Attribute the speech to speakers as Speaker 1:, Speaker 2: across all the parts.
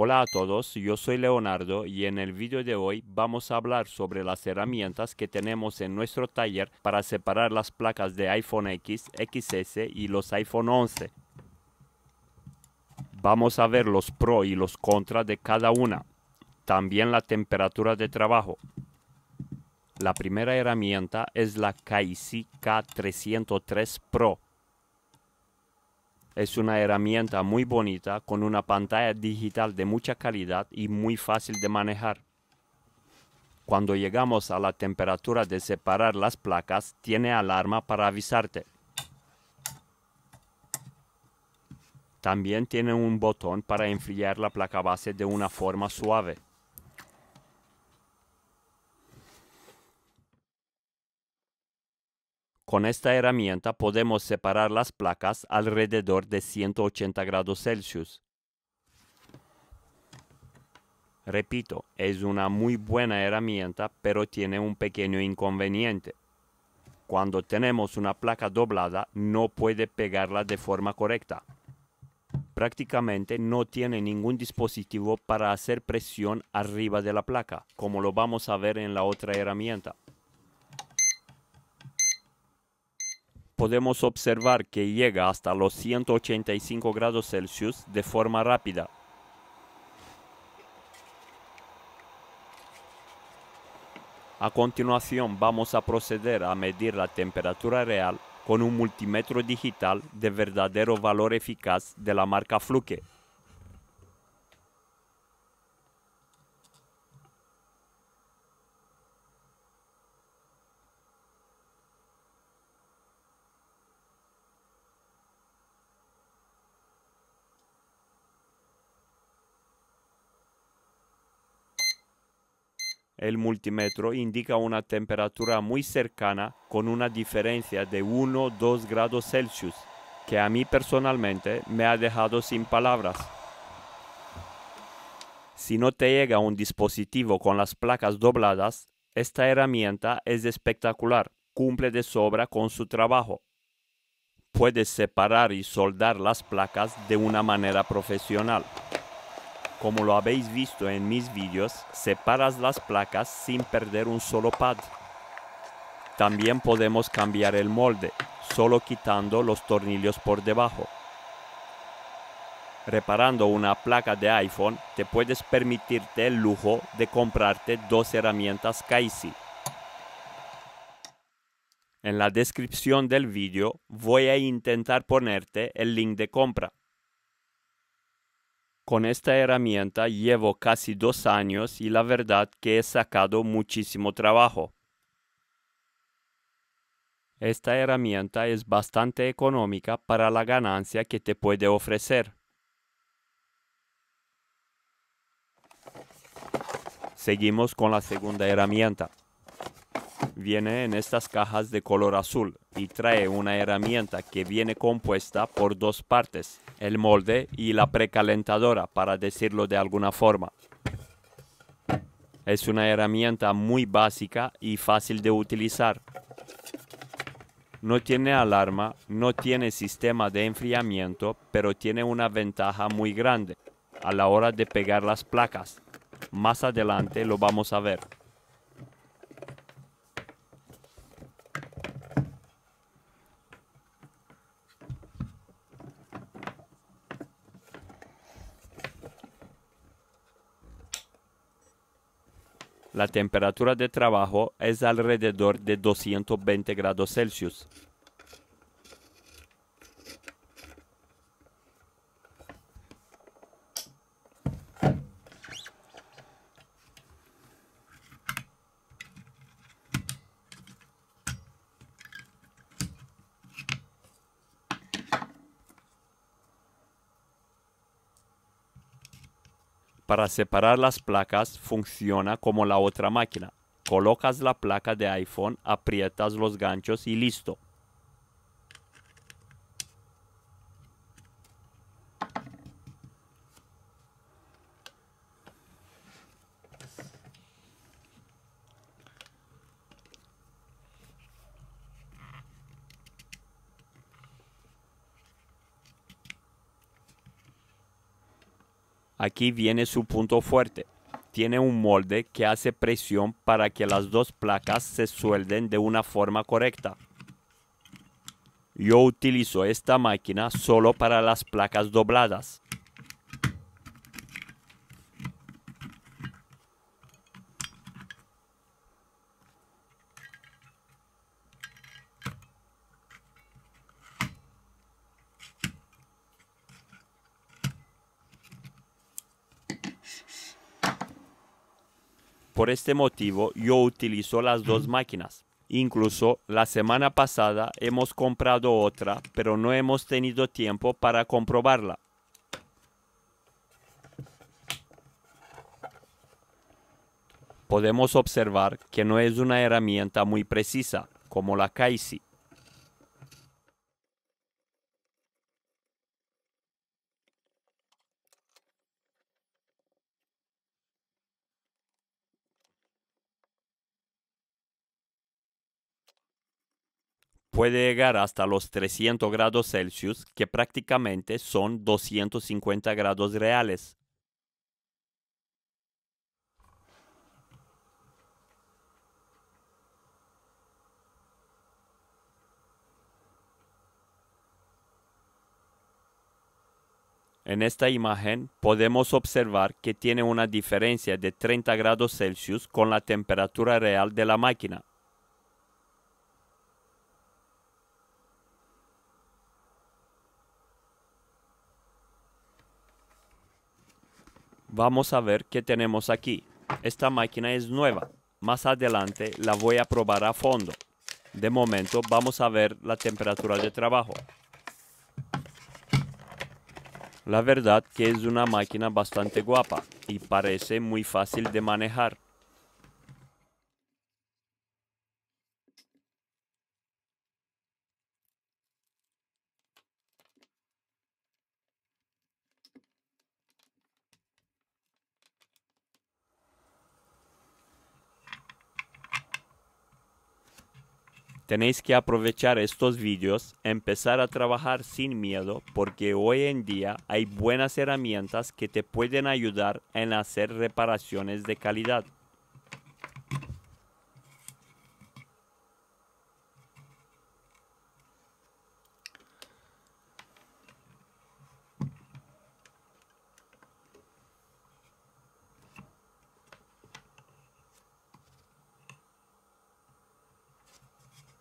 Speaker 1: Hola a todos, yo soy Leonardo y en el vídeo de hoy vamos a hablar sobre las herramientas que tenemos en nuestro taller para separar las placas de iPhone X, XS y los iPhone 11. Vamos a ver los pro y los contras de cada una, también la temperatura de trabajo. La primera herramienta es la KIC K303 Pro es una herramienta muy bonita con una pantalla digital de mucha calidad y muy fácil de manejar. Cuando llegamos a la temperatura de separar las placas, tiene alarma para avisarte. También tiene un botón para enfriar la placa base de una forma suave. Con esta herramienta podemos separar las placas alrededor de 180 grados Celsius. Repito, es una muy buena herramienta, pero tiene un pequeño inconveniente. Cuando tenemos una placa doblada, no puede pegarla de forma correcta. Prácticamente no tiene ningún dispositivo para hacer presión arriba de la placa, como lo vamos a ver en la otra herramienta. podemos observar que llega hasta los 185 grados Celsius de forma rápida. A continuación vamos a proceder a medir la temperatura real con un multímetro digital de verdadero valor eficaz de la marca Fluke. el multímetro indica una temperatura muy cercana con una diferencia de 1 o 2 grados Celsius, que a mí personalmente me ha dejado sin palabras. Si no te llega un dispositivo con las placas dobladas, esta herramienta es espectacular, cumple de sobra con su trabajo. Puedes separar y soldar las placas de una manera profesional. Como lo habéis visto en mis vídeos, separas las placas sin perder un solo pad. También podemos cambiar el molde, solo quitando los tornillos por debajo. Reparando una placa de iPhone, te puedes permitirte el lujo de comprarte dos herramientas Kaisi. En la descripción del vídeo voy a intentar ponerte el link de compra. Con esta herramienta llevo casi dos años y la verdad que he sacado muchísimo trabajo. Esta herramienta es bastante económica para la ganancia que te puede ofrecer. Seguimos con la segunda herramienta viene en estas cajas de color azul y trae una herramienta que viene compuesta por dos partes, el molde y la precalentadora, para decirlo de alguna forma. Es una herramienta muy básica y fácil de utilizar. No tiene alarma, no tiene sistema de enfriamiento, pero tiene una ventaja muy grande a la hora de pegar las placas. Más adelante lo vamos a ver. La temperatura de trabajo es alrededor de 220 grados Celsius. para separar las placas funciona como la otra máquina. Colocas la placa de iPhone, aprietas los ganchos y listo. Aquí viene su punto fuerte. Tiene un molde que hace presión para que las dos placas se suelden de una forma correcta. Yo utilizo esta máquina solo para las placas dobladas. Por este motivo yo utilizo las dos máquinas. Incluso la semana pasada hemos comprado otra, pero no hemos tenido tiempo para comprobarla. Podemos observar que no es una herramienta muy precisa, como la Kaisi, puede llegar hasta los 300 grados Celsius, que prácticamente son 250 grados reales. En esta imagen podemos observar que tiene una diferencia de 30 grados Celsius con la temperatura real de la máquina. Vamos a ver qué tenemos aquí. Esta máquina es nueva. Más adelante la voy a probar a fondo. De momento vamos a ver la temperatura de trabajo. La verdad que es una máquina bastante guapa y parece muy fácil de manejar. Tenéis que aprovechar estos vídeos, empezar a trabajar sin miedo porque hoy en día hay buenas herramientas que te pueden ayudar en hacer reparaciones de calidad.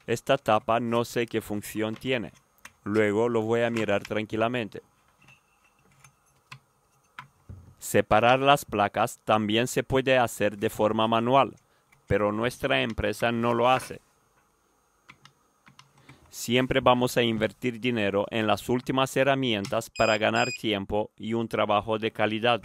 Speaker 1: Esta tapa no sé qué función tiene. Luego lo voy a mirar tranquilamente. Separar las placas también se puede hacer de forma manual, pero nuestra empresa no lo hace. Siempre vamos a invertir dinero en las últimas herramientas para ganar tiempo y un trabajo de calidad.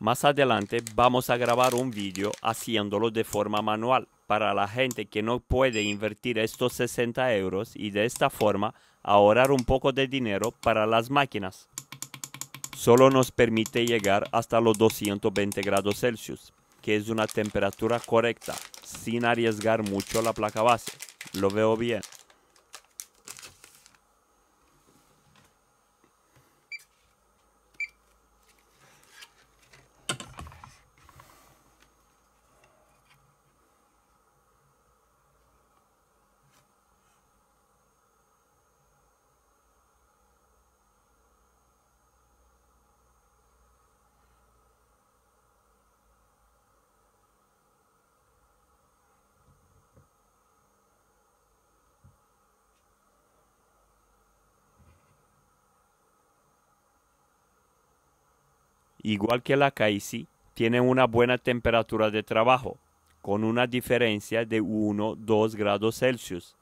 Speaker 1: Más adelante vamos a grabar un vídeo haciéndolo de forma manual para la gente que no puede invertir estos 60 euros y de esta forma ahorrar un poco de dinero para las máquinas. Solo nos permite llegar hasta los 220 grados Celsius, que es una temperatura correcta, sin arriesgar mucho la placa base. Lo veo bien. igual que la Caisi, tiene una buena temperatura de trabajo, con una diferencia de 1-2 grados Celsius.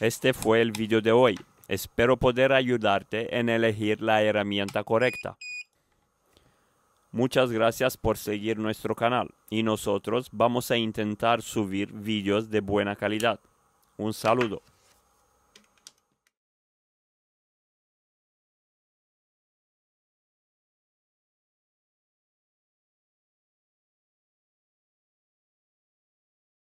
Speaker 1: Este fue el video de hoy. Espero poder ayudarte en elegir la herramienta correcta. Muchas gracias por seguir nuestro canal y nosotros vamos a intentar subir vídeos de buena calidad. Un saludo.